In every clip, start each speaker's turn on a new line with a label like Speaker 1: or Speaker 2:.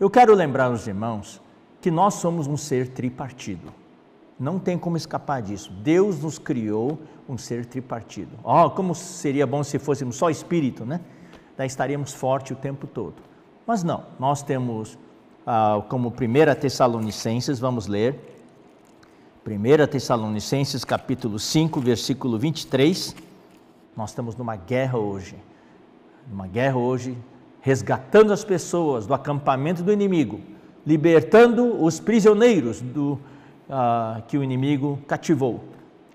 Speaker 1: Eu quero lembrar os irmãos que nós somos um ser tripartido. Não tem como escapar disso. Deus nos criou um ser tripartido. Oh, como seria bom se fôssemos só espírito, né? Daí estaríamos forte o tempo todo. Mas não, nós temos, ah, como 1 Tessalonicenses, vamos ler. 1 Tessalonicenses capítulo 5, versículo 23. Nós estamos numa guerra hoje. Numa guerra hoje resgatando as pessoas do acampamento do inimigo, libertando os prisioneiros do, uh, que o inimigo cativou,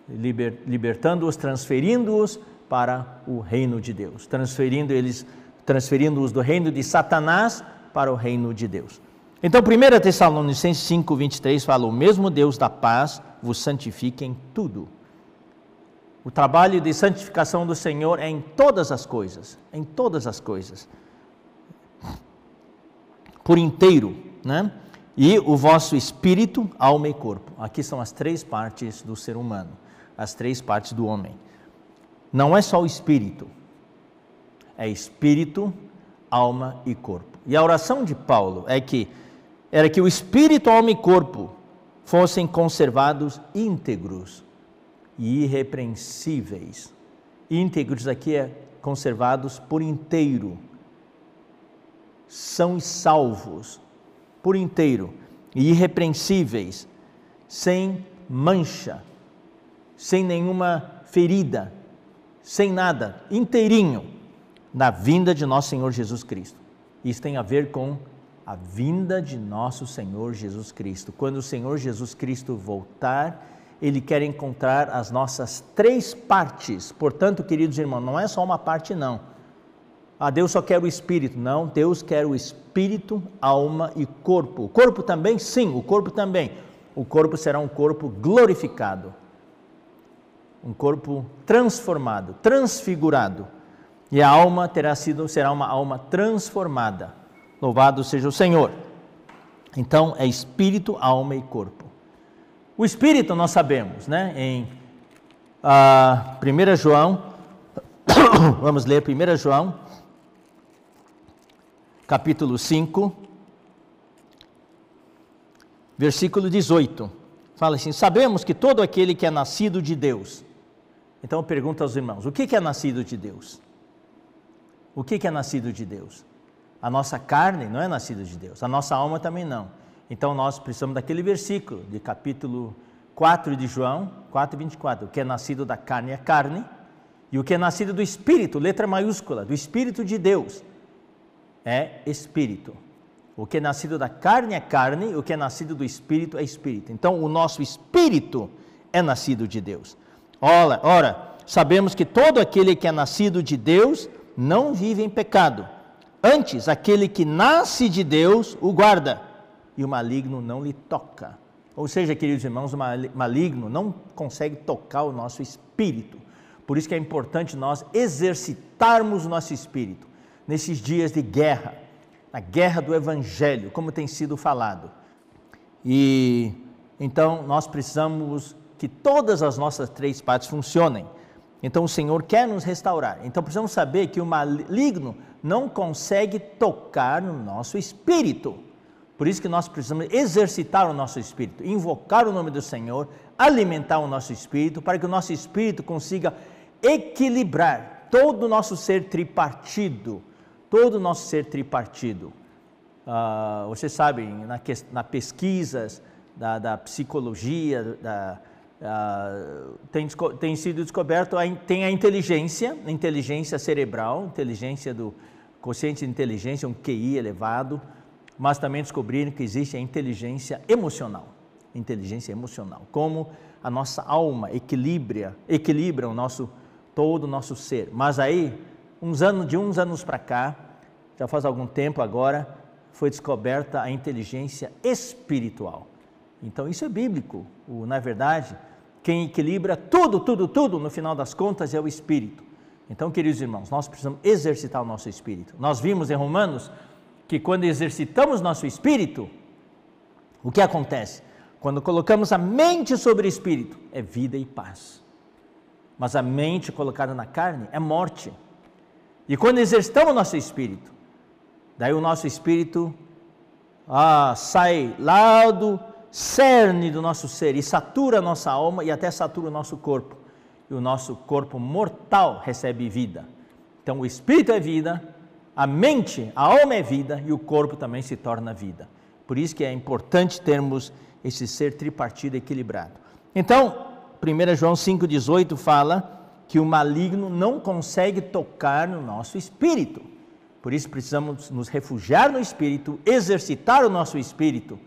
Speaker 1: liber, libertando-os, transferindo-os para o reino de Deus, transferindo eles, transferindo-os do reino de Satanás para o reino de Deus. Então, 1 Tessalonicenses 5, 23 fala: O mesmo Deus da paz vos santifique em tudo. O trabalho de santificação do Senhor é em todas as coisas, em todas as coisas por inteiro, né? E o vosso espírito, alma e corpo. Aqui são as três partes do ser humano, as três partes do homem. Não é só o espírito, é espírito, alma e corpo. E a oração de Paulo é que era que o espírito, alma e corpo fossem conservados íntegros e irrepreensíveis. Íntegros aqui é conservados por inteiro são salvos por inteiro e irrepreensíveis, sem mancha, sem nenhuma ferida, sem nada, inteirinho, na vinda de nosso Senhor Jesus Cristo. Isso tem a ver com a vinda de nosso Senhor Jesus Cristo. Quando o Senhor Jesus Cristo voltar, ele quer encontrar as nossas três partes. Portanto, queridos irmãos, não é só uma parte, não ah, Deus só quer o espírito. Não, Deus quer o espírito, alma e corpo. O corpo também? Sim, o corpo também. O corpo será um corpo glorificado, um corpo transformado, transfigurado. E a alma terá sido, será uma alma transformada. Louvado seja o Senhor. Então é espírito, alma e corpo. O espírito nós sabemos, né? Em uh, ah, 1 João, vamos ler 1 João capítulo 5, versículo 18. Fala assim: Sabemos que todo aquele que é nascido de Deus. Então pergunta aos irmãos: o que é nascido de Deus? O que é nascido de Deus? A nossa carne não é nascida de Deus, a nossa alma também não. Então nós precisamos daquele versículo de capítulo 4 de João, 4, 24. O que é nascido da carne é carne, e o que é nascido do Espírito, letra maiúscula, do Espírito de Deus, é espírito. O que é nascido da carne é carne, o que é nascido do espírito é espírito. Então, o nosso espírito é nascido de Deus. Ora, ora, sabemos que todo aquele que é nascido de Deus não vive em pecado. Antes, aquele que nasce de Deus o guarda, e o maligno não lhe toca. Ou seja, queridos irmãos, o maligno não consegue tocar o nosso espírito. Por isso que é importante nós exercitarmos o nosso espírito nesses dias de guerra, na guerra do Evangelho, como tem sido falado. E então nós precisamos que todas as nossas três partes funcionem. Então o Senhor quer nos restaurar. Então precisamos saber que o maligno não consegue tocar no nosso espírito. Por isso que nós precisamos exercitar o nosso espírito, invocar o nome do Senhor, alimentar o nosso espírito, para que o nosso espírito consiga equilibrar todo o nosso ser tripartido, todo o nosso ser tripartido. Uh, vocês sabem, na, na pesquisas da, da psicologia, da, uh, tem, tem, sido descoberto, a, tem a inteligência, a inteligência cerebral, inteligência do consciente de inteligência, um QI elevado, mas também descobriram que existe a inteligência emocional, inteligência emocional, como a nossa alma equilibra, equilibra o nosso todo o nosso ser. Mas aí uns anos, de uns anos para cá, já faz algum tempo agora, foi descoberta a inteligência espiritual. Então isso é bíblico. O, na verdade, quem equilibra tudo, tudo, tudo, no final das contas, é o espírito. Então, queridos irmãos, nós precisamos exercitar o nosso espírito. Nós vimos em Romanos que quando exercitamos nosso espírito, o que acontece? Quando colocamos a mente sobre o espírito, é vida e paz. Mas a mente colocada na carne é morte. E quando exercitamos o nosso espírito, daí o nosso espírito ah, sai lá do cerne do nosso ser e satura a nossa alma e até satura o nosso corpo. E o nosso corpo mortal recebe vida. Então o espírito é vida, a mente, a alma é vida e o corpo também se torna vida. Por isso que é importante termos esse ser tripartido equilibrado. Então, 1 João 5,18 fala que o maligno não consegue tocar no nosso espírito. Por isso precisamos nos refugiar no espírito, exercitar o nosso espírito,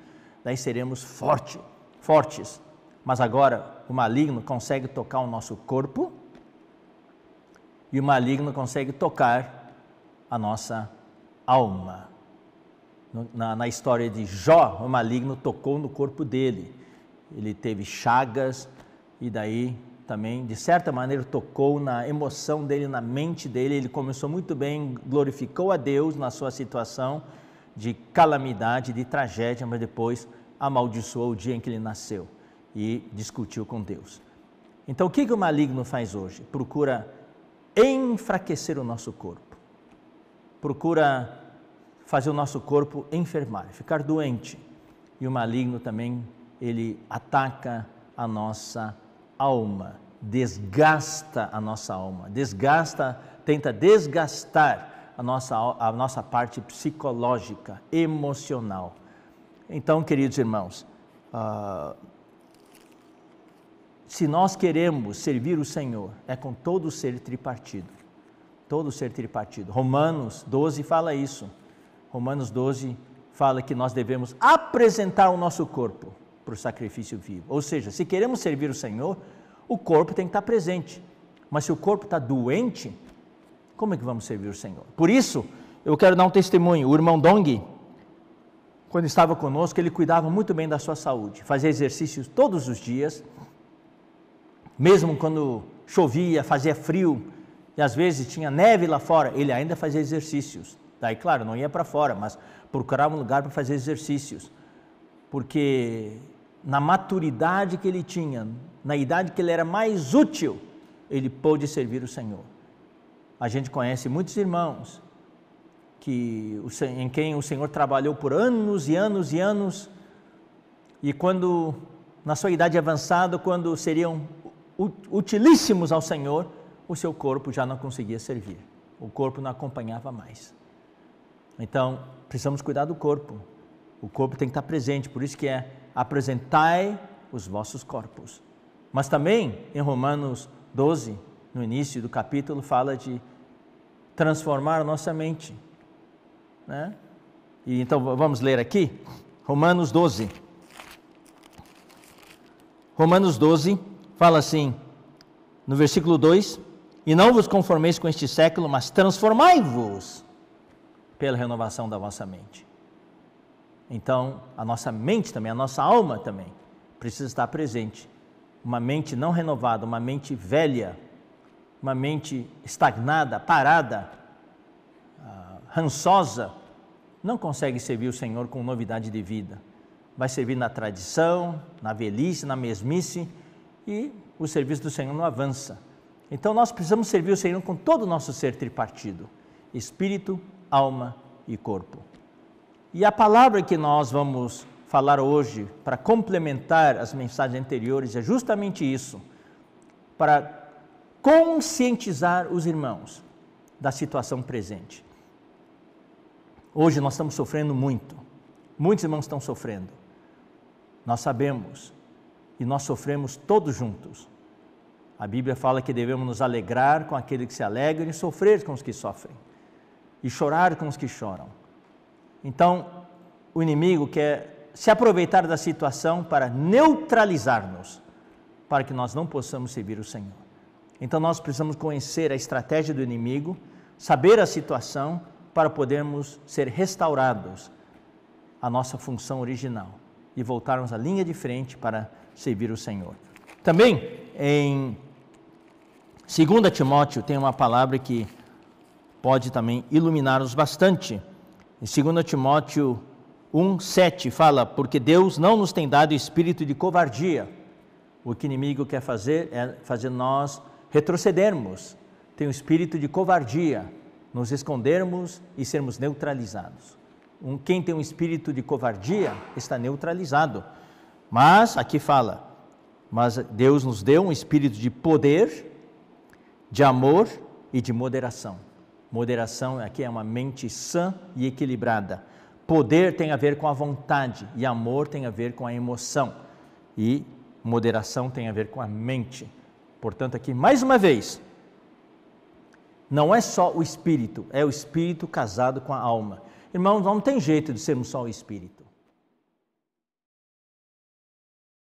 Speaker 1: daí seremos forte, fortes. Mas agora o maligno consegue tocar o nosso corpo e o maligno consegue tocar a nossa alma. Na, na história de Jó, o maligno tocou no corpo dele. Ele teve chagas e daí também, de certa maneira, tocou na emoção dele, na mente dele. Ele começou muito bem, glorificou a Deus na sua situação de calamidade, de tragédia, mas depois amaldiçoou o dia em que ele nasceu e discutiu com Deus. Então, o que, que o maligno faz hoje? Procura enfraquecer o nosso corpo, procura fazer o nosso corpo enfermar, ficar doente. E o maligno também, ele ataca a nossa alma, desgasta a nossa alma, desgasta, tenta desgastar a nossa, a nossa parte psicológica, emocional. Então, queridos irmãos, uh, se nós queremos servir o Senhor, é com todo o ser tripartido. Todo o ser tripartido. Romanos 12 fala isso. Romanos 12 fala que nós devemos apresentar o nosso corpo para o sacrifício vivo. Ou seja, se queremos servir o Senhor, o corpo tem que estar presente. Mas se o corpo está doente, como é que vamos servir o Senhor? Por isso, eu quero dar um testemunho. O irmão Dong, quando estava conosco, ele cuidava muito bem da sua saúde, fazia exercícios todos os dias, mesmo quando chovia, fazia frio, e às vezes tinha neve lá fora, ele ainda fazia exercícios. Daí, claro, não ia para fora, mas procurava um lugar para fazer exercícios, porque na maturidade que ele tinha, na idade que ele era mais útil, ele pôde servir o Senhor. A gente conhece muitos irmãos que, em quem o Senhor trabalhou por anos e anos e anos, e quando, na sua idade avançada, quando seriam utilíssimos ao Senhor, o seu corpo já não conseguia servir, o corpo não acompanhava mais. Então, precisamos cuidar do corpo. O corpo tem que estar presente, por isso que é apresentai os vossos corpos. Mas também em Romanos 12, no início do capítulo, fala de transformar nossa mente. Né? E então vamos ler aqui, Romanos 12. Romanos 12 fala assim, no versículo 2: E não vos conformeis com este século, mas transformai-vos pela renovação da vossa mente então, a nossa mente também, a nossa alma também, precisa estar presente. Uma mente não renovada, uma mente velha, uma mente estagnada, parada, uh, rançosa, não consegue servir o Senhor com novidade de vida. Vai servir na tradição, na velhice, na mesmice e o serviço do Senhor não avança. Então nós precisamos servir o Senhor com todo o nosso ser tripartido: espírito, alma e corpo. E a palavra que nós vamos falar hoje para complementar as mensagens anteriores é justamente isso, para conscientizar os irmãos da situação presente. Hoje nós estamos sofrendo muito, muitos irmãos estão sofrendo. Nós sabemos e nós sofremos todos juntos. A Bíblia fala que devemos nos alegrar com aquele que se alegra e sofrer com os que sofrem, e chorar com os que choram. Então, o inimigo quer se aproveitar da situação para neutralizar-nos, para que nós não possamos servir o Senhor. Então, nós precisamos conhecer a estratégia do inimigo, saber a situação, para podermos ser restaurados à nossa função original e voltarmos à linha de frente para servir o Senhor. Também em 2 Timóteo tem uma palavra que pode também iluminar-nos bastante. Em 2 Timóteo 1:7 fala: Porque Deus não nos tem dado espírito de covardia. O que o inimigo quer fazer é fazer nós retrocedermos, tem um espírito de covardia, nos escondermos e sermos neutralizados. Um, quem tem um espírito de covardia está neutralizado. Mas, aqui fala, mas Deus nos deu um espírito de poder, de amor e de moderação. Moderação aqui é uma mente sã e equilibrada. Poder tem a ver com a vontade e amor tem a ver com a emoção. E moderação tem a ver com a mente. Portanto, aqui mais uma vez, não é só o espírito, é o espírito casado com a alma. Irmãos, não tem jeito de sermos só o espírito.